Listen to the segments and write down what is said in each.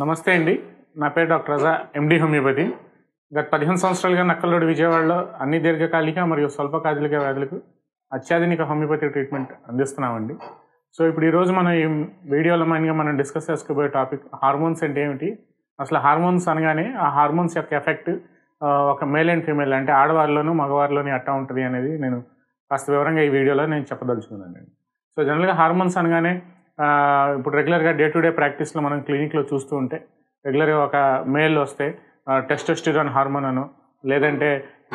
నమస్తే అండి నా పేరు డాక్టర్ రజా ఎండి హోమియోపతి గత పదిహేను సంవత్సరాలుగా నక్కల్లోడి విజయవాడలో అన్ని దీర్ఘకాలిక మరియు స్వల్పకాలిక వ్యాధులకు అత్యాధునిక హోమియోపతి ట్రీట్మెంట్ అందిస్తున్నామండి సో ఇప్పుడు ఈరోజు మనం ఈ వీడియోలో మైన్గా మనం డిస్కస్ చేసుకోబోయే టాపిక్ హార్మోన్స్ అంటే ఏమిటి అసలు హార్మోన్స్ అనగానే ఆ హార్మోన్స్ యొక్క ఎఫెక్ట్ ఒక మేల్ అండ్ ఫీమేల్ అంటే ఆడవారిలోనూ మగవారిలోని అట్టా ఉంటుంది అనేది నేను కాస్త వివరంగా ఈ వీడియోలో నేను చెప్పదలుచుకున్నాను సో జనరల్గా హార్మోన్స్ అనగానే ఇప్పుడు రెగ్యులర్గా డే టు డే ప్రాక్టీస్లో మనం క్లినిక్లో చూస్తూ ఉంటే రెగ్యులర్గా ఒక మేల్ వస్తే టెస్టోస్టిరాన్ హార్మోన్ అను లేదంటే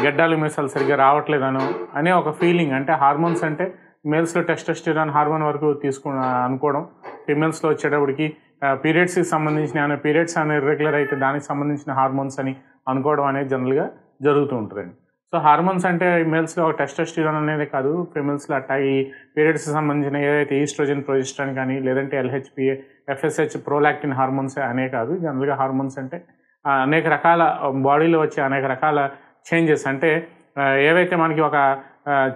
గడ్డాలు మీసాలు సరిగ్గా రావట్లేదను అనే ఒక ఫీలింగ్ అంటే హార్మోన్స్ అంటే మేల్స్లో టెస్టోస్టిరాన్ హార్మోన్ వరకు తీసుకు అనుకోవడం ఫిమేల్స్లో వచ్చేటప్పటికి పీరియడ్స్కి సంబంధించిన అనే పీరియడ్స్ అనే రెగ్యులర్ అయితే దానికి సంబంధించిన హార్మోన్స్ అని అనుకోవడం అనేది జనరల్గా జరుగుతూ ఉంటుందండి సో హార్మోన్స్ అంటే మేల్స్లో టెస్టోస్టిరాన్ అనేది కాదు ఫిమేల్స్లో అట్టా ఈ పీరియడ్స్ సంబంధించిన ఏదైతే ఈస్ట్రోజన్ ప్రొజిస్ట్రాన్ కానీ లేదంటే ఎల్హెచ్పి ఎఫ్ఎస్హెచ్ ప్రోలాక్టిన్ హార్మోన్స్ అనే కాదు జనరల్గా హార్మోన్స్ అంటే అనేక రకాల బాడీలో వచ్చే అనేక రకాల చేంజెస్ అంటే ఏవైతే మనకి ఒక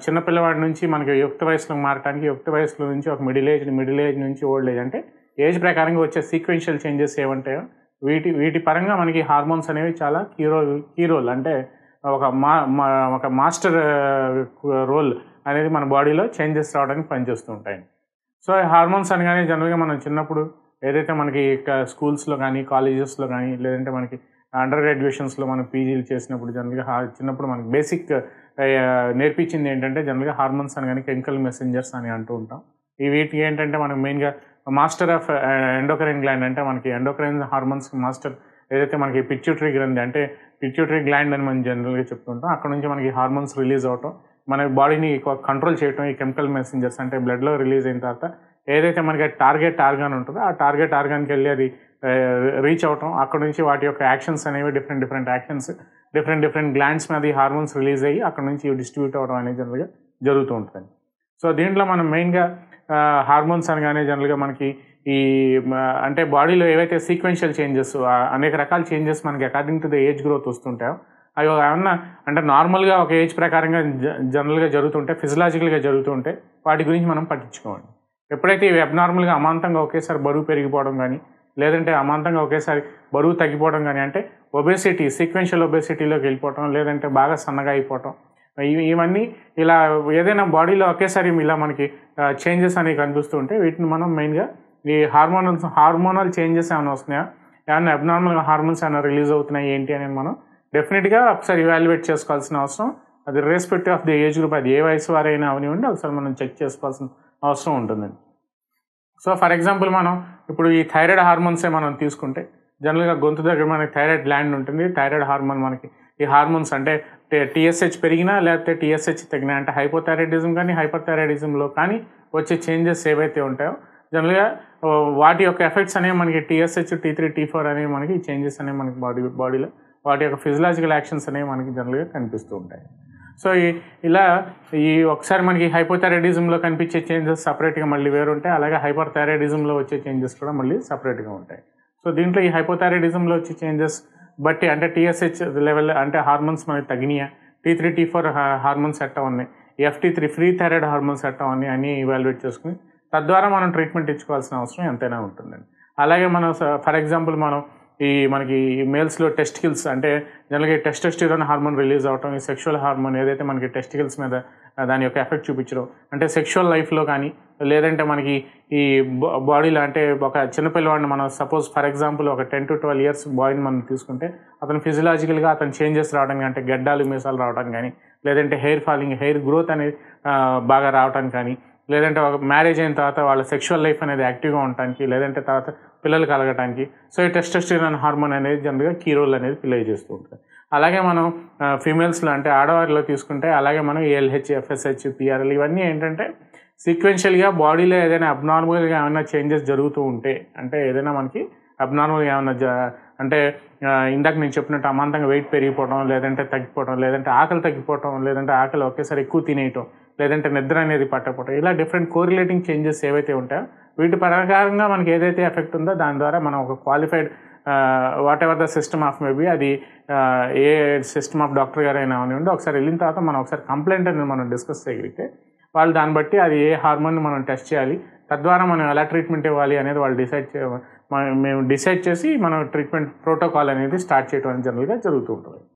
చిన్నపిల్లవాడి నుంచి మనకి యుక్త వయసులో మారటానికి యుక్త వయసులో నుంచి ఒక మిడిల్ ఏజ్ మిడిల్ ఏజ్ నుంచి ఓల్డ్ ఏజ్ అంటే ఏజ్ ప్రకారంగా వచ్చే సీక్వెన్షియల్ చేంజెస్ ఏమంటాయో వీటి వీటి పరంగా మనకి హార్మోన్స్ అనేవి చాలా కీరో కీరోల్ అంటే ఒక మా ఒక మాస్టర్ రోల్ అనేది మన బాడీలో చేంజెస్ రావడానికి పనిచేస్తూ ఉంటాయి సో హార్మోన్స్ అనగానే జనరల్గా మనం చిన్నప్పుడు ఏదైతే మనకి స్కూల్స్లో కానీ కాలేజెస్లో కానీ లేదంటే మనకి అండర్ గ్రాడ్యుయేషన్స్లో మనం పీజీలు చేసినప్పుడు జనరల్గా చిన్నప్పుడు మనకి బేసిక్ నేర్పించింది ఏంటంటే జనరల్గా హార్మోన్స్ అని కానీ కెమికల్ మెసెంజర్స్ అని అంటూ ఉంటాం ఈ వీటికి ఏంటంటే మనకు మెయిన్గా మాస్టర్ ఆఫ్ ఎండోక్రైన్ గ్లాండ్ అంటే మనకి ఎండోక్రైన్ హార్మోన్స్ మాస్టర్ ఏదైతే మనకి పిచ్యూటరీ గ్రంథి అంటే పిచ్యూటరీ గ్లాండ్ అని మనం జనరల్గా చెప్తుంటాం అక్కడ నుంచి మనకి హార్మోన్స్ రిలీజ్ అవటం మన బాడీని కంట్రోల్ చేయటం ఈ కెమికల్ మెసెంజర్స్ అంటే బ్లడ్లో రిలీజ్ అయిన తర్వాత ఏదైతే మనకి టార్గెట్ ఆర్గాన్ ఉంటుందో ఆ టార్గెట్ ఆర్గాన్కి వెళ్ళి అది రీచ్ అవటం అక్కడ నుంచి వాటి యొక్క యాక్షన్స్ అనేవి different different actions different different glands మీద హార్మోన్స్ రిలీజ్ అయ్యి అక్కడ నుంచి డిస్ట్రిబ్యూట్ అవడం అనేది జనరల్గా జరుగుతూ ఉంటుంది సో దీంట్లో మనం మెయిన్గా హార్మోన్స్ అనగానే జనరల్గా మనకి ఈ అంటే బాడీలో ఏవైతే సీక్వెన్షియల్ చేంజెస్ అనేక రకాల చేంజెస్ మనకి according to the age growth వస్తుంటాయో అవి ఏమన్నా అంటే నార్మల్గా ఒక ఏజ్ ప్రకారంగా జనరల్గా జరుగుతుంటే ఫిజిలాజికల్గా జరుగుతుంటే వాటి గురించి మనం పట్టించుకోవాలి ఎప్పుడైతే ఇవి అబ్నార్మల్గా అమాంతంగా ఒకేసారి బరువు పెరిగిపోవడం కానీ లేదంటే అమాంతంగా ఒకేసారి బరువు తగ్గిపోవడం కానీ అంటే ఒబేసిటీ సీక్వెన్షియల్ ఒబేసిటీలోకి వెళ్ళిపోవటం లేదంటే బాగా సన్నగా అయిపోవటం ఇవన్నీ ఇలా ఏదైనా బాడీలో ఒకేసారి ఇలా మనకి చేంజెస్ అనేవి కనిపిస్తుంటే వీటిని మనం మెయిన్గా ఈ హార్మోనల్ హార్మోనల్ చేంజెస్ ఏమైనా వస్తున్నాయా ఏమైనా అబ్నార్మల్ హార్మోన్స్ ఏమైనా రిలీజ్ అవుతున్నాయి ఏంటి అనేది మనం డెఫినెట్గా ఒకసారి ఇవాల్యుయేట్ చేసుకోవాల్సిన అవసరం అది respective of the age group అది ఏ వయసు వారైనా అవనివ్వండి ఒకసారి మనం చెక్ చేసుకోవాల్సిన అవసరం ఉంటుందండి సో ఫర్ ఎగ్జాంపుల్ మనం ఇప్పుడు ఈ థైరాయిడ్ హార్మోన్సే మనం తీసుకుంటే జనరల్గా గొంతు దగ్గర మనకి థైరాయిడ్ ల్యాండ్ ఉంటుంది థైరాయిడ్ హార్మోన్ మనకి ఈ హార్మోన్స్ అంటే టీఎస్హెచ్ పెరిగినా లేకపోతే టీఎస్హెచ్ తగ్గినా అంటే హైపోథైరాయిడిజం కానీ హైపర్ థైరాయిడిజంలో కానీ వచ్చే చేంజెస్ ఏవైతే ఉంటాయో జనరల్గా వాటి యొక్క ఎఫెక్ట్స్ అనేవి మనకి TSH T three T four అనేవి మనకి చేంజెస్ అనేవి మనకి బాడీ బాడీలో వాటి యొక్క ఫిజియలాజికల్ యాక్షన్స్ అనేవి మనకి జనరల్గా కనిపిస్తూ ఉంటాయి సో ఇలా ఈ ఒకసారి మనకి హైపోథైరాయిడిజంలో కనిపించే చేంజెస్ సపరేట్గా మళ్ళీ వేరు ఉంటాయి అలాగే హైపర్ థైరాయిడిజంలో వచ్చే చేంజెస్ కూడా మళ్ళీ సపరేట్గా ఉంటాయి సో దీంట్లో ఈ హైపోథైరాయిడిజంలో వచ్చే చేంజెస్ బట్టి అంటే టీఎస్హెచ్ లెవెల్ అంటే హార్మోన్స్ మనకి తగినాయా T three T four hormones ఎట్టా ఉన్నాయి FT three free thyroid hormones ఎట్టా ఉన్నాయి అని ఇవాల్యుయేట్ చేసుకుని తద్వారా మనం ట్రీట్మెంట్ ఇచ్చుకోవాల్సిన అవసరం ఎంతైనా ఉంటుందండి అలాగే మనం ఫర్ ఎగ్జాంపుల్ మనం ఈ మనకి మేల్స్లో టెస్టికల్స్ అంటే జనరల్గా టెస్టెస్టిరోన్ హార్మోన్ రిలీజ్ అవటం ఈ సెక్షువల్ హార్మోన్ ఏదైతే మనకి టెస్టికల్స్ మీద దాని యొక్క ఎఫెక్ట్ చూపించడం అంటే సెక్షువల్ లైఫ్లో కానీ లేదంటే మనకి ఈ బాడీలో అంటే ఒక చిన్నపిల్లవాడిని మనం సపోజ్ ఫర్ ఎగ్జాంపుల్ ఒక టెన్ టు ట్వెల్వ్ ఇయర్స్ బాయ్ని మనం తీసుకుంటే అతను ఫిజియలాజికల్గా అతను చేంజెస్ రావడం కానీ అంటే గడ్డాలు మీసాలు రావడం కానీ లేదంటే హెయిర్ ఫాలింగ్ హెయిర్ గ్రోత్ అనేది బాగా రావడం కానీ లేదంటే ఒక మ్యారేజ్ అయిన తర్వాత వాళ్ళ సెక్షువల్ లైఫ్ అనేది యాక్టివ్గా ఉండటానికి లేదంటే తర్వాత పిల్లలు కలగటానికి సో ఈ టెస్టోస్టిరాన్ హార్మోన్ అనేది జనరల్గా కీ రోల్ అనేది ప్లే చేస్తూ ఉంటుంది అలాగే మనం ఫీమేల్స్లో అంటే ఆడవారిలో తీసుకుంటే అలాగే మనం ఏఎల్హెచ్ ఎఫ్ఎస్హెచ్ పిఆర్ఎల్ ఇవన్నీ ఏంటంటే సీక్వెన్షియల్గా బాడీలో ఏదైనా అబ్నార్మల్గా ఏమైనా చేంజెస్ జరుగుతూ ఉంటే అంటే ఏదైనా మనకి అబ్నార్మల్గా ఏమైనా అంటే ఇందాక నేను చెప్పినట్టు అమాంతంగా వెయిట్ పెరిగిపోవడం లేదంటే తగ్గిపోవడం లేదంటే ఆకలి తగ్గిపోవడం లేదంటే ఆకలి ఒకేసారి ఎక్కువ తినేయటం లేదంటే నిద్ర అనేది పట్టకపోవడం ఇలా డిఫరెంట్ కోరిలేటింగ్ చేంజెస్ ఏవైతే ఉంటాయో వీటి ప్రకారంగా మనకి ఏదైతే ఎఫెక్ట్ ఉందో దాని ద్వారా మనం ఒక qualified whatever the system of maybe అది ఏ సిస్టమ్ ఆఫ్ డాక్టర్ గారైనా ఉండి ఒకసారి వెళ్ళిన తర్వాత మనం ఒకసారి కంప్లైంట్ అనేది మనం డిస్కస్ చేయగలిగితే వాళ్ళు దాన్ని బట్టి అది ఏ హార్మోన్ మనం టెస్ట్ చేయాలి తద్వారా మనం ఎలా ట్రీట్మెంట్ ఇవ్వాలి అనేది వాళ్ళు డిసైడ్ చే మేము డిసైడ్ చేసి మనం ట్రీట్మెంట్ ప్రోటోకాల్ అనేది స్టార్ట్ చేయడం జనరల్గా జరుగుతూ ఉంటుంది